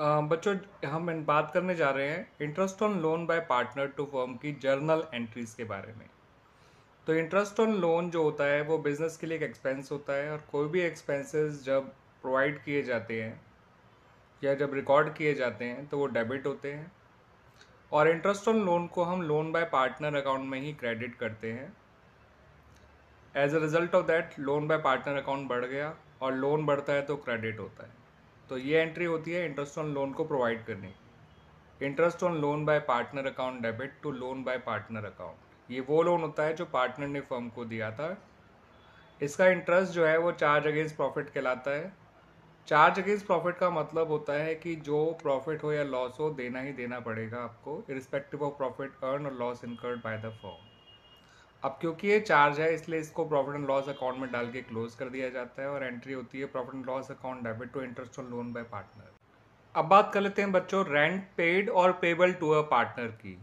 बच्चों हम बात करने जा रहे हैं interest on loan by partner to firm की जर्नल एंट्रीज के बारे में तो इंटरेस्ट ऑन लोन जो होता है वो बिज़नेस के लिए एक एक्सपेंस होता है और कोई भी एक्सपेंसेस जब प्रोवाइड किए जाते हैं या जब रिकॉर्ड किए जाते हैं तो वो डेबिट होते हैं और इंटरेस्ट ऑन लोन को हम लोन बाय पार्टनर अकाउंट में ही क्रेडिट करते हैं as a result of that loan by partner account बढ़ गया और लोन बढ़ता है तो क्रेडिट होता है तो ये एंट्री होती है इंटरेस्ट ऑन लोन को प्रोवाइड करने interest on loan by partner account debit to loan by partner account ये वो लोन होता है जो पार्टनर ने फर्म को दिया था इसका इंटरेस्ट जो है वो चार्ज अगेंस्ट प्रॉफिट कहलाता है चार्ज अगेंस्ट प्रॉफिट का मतलब होता है कि जो प्रॉफिट हो या लॉस हो देना ही देना पड़ेगा आपको इरिस्पेक्टिव ऑफ प्रॉफिट अर्न और loss incurred by the firm अब क्योंकि ये चार्ज है इसलिए इसको प्रॉफिट एंड लॉस अकाउंट में डाल के क्लोज कर दिया जाता है और एंट्री होती है profit and loss account debit to interest on loan by partner अब बात कर लेते हैं बच्चों रेंट पेड और पेबल टू अ पार्टनर की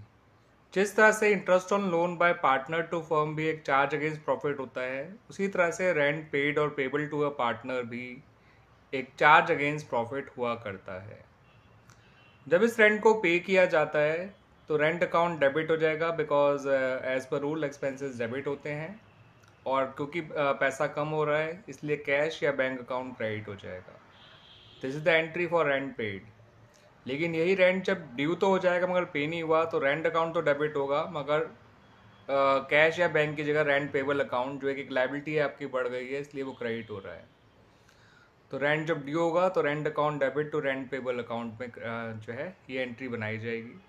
जिस तरह से interest on loan by partner to firm भी एक चार्ज अगेंस्ट प्रॉफिट होता है उसी तरह से रेंट पेड और पेबल टू अ पार्टनर भी एक चार्ज अगेंस्ट प्रॉफिट हुआ करता है जब इस रेंट को पे किया जाता है तो रेंट अकाउंट डेबिट हो जाएगा because as per rule expenses debit होते हैं और क्योंकि uh, पैसा कम हो रहा है इसलिए कैश या बैंक अकाउंट क्रेडिट हो जाएगा this is the entry for rent paid लेकिन यही रेंट जब ड्यू तो हो जाएगा मगर पे नहीं हुआ तो रेंट अकाउंट तो डेबिट होगा मगर कैश uh, या बैंक की जगह रेंट पेबल अकाउंट जो एक लाइबिलिटी है आपकी बढ़ गई है इसलिए वो क्रेडिट हो रहा है तो रेंट जब ड्यू होगा तो rent account debit to rent payable account में uh, जो है ये एंट्री बनाई जाएगी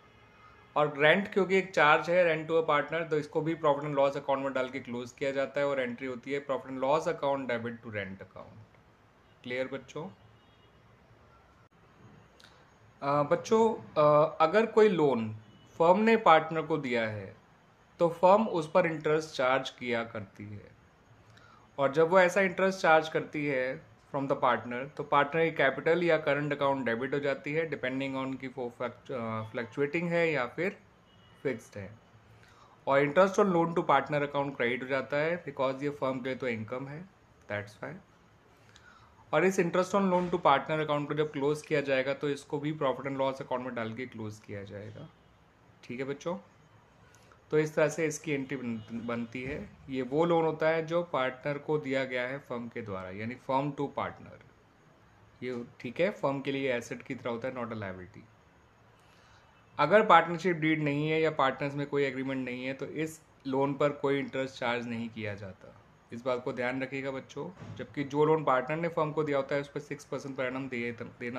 और रेंट क्योंकि एक चार्ज है रेंट टू अ पार्टनर तो इसको भी प्रॉफिट एंड लॉस अकाउंट में डाल के क्लोज किया जाता है और एंट्री होती है profit and loss account debit to rent account clear बच्चों बच्चों अगर कोई लोन फर्म ने पार्टनर को दिया है तो फर्म उस पर इंटरेस्ट चार्ज किया करती है और जब वो ऐसा इंटरेस्ट चार्ज करती है फ्रॉम द पार्टनर तो पार्टनर की कैपिटल या करंट अकाउंट डेबिट हो जाती है डिपेंडिंग ऑन कि वो फ्लक्चुएटिंग है या फिर फिक्स्ड है और interest on loan to partner account credit हो जाता है बिकॉज ये फर्म के लिए तो इनकम है दैट्स फाइन और इस interest on loan to partner account को जब क्लोज़ किया जाएगा तो इसको भी प्रॉफिट एंड लॉस अकाउंट में डाल के क्लोज़ किया जाएगा ठीक है बच्चों तो इस तरह से इसकी एंट्री बनती है ये वो लोन होता है जो पार्टनर को दिया गया है फर्म के द्वारा यानी फर्म टू पार्टनर ये ठीक है फर्म के लिए एसेट की तरह होता है नॉट अ लाइबिलिटी अगर पार्टनरशिप डीड नहीं है या पार्टनर्स में कोई एग्रीमेंट नहीं है तो इस लोन पर कोई इंटरेस्ट चार्ज नहीं किया जाता इस बात को ध्यान रखिएगा बच्चों जबकि जो लोन पार्टनर ने फर्म को दिया होता है उस पर सिक्स परसेंट पर एनम देना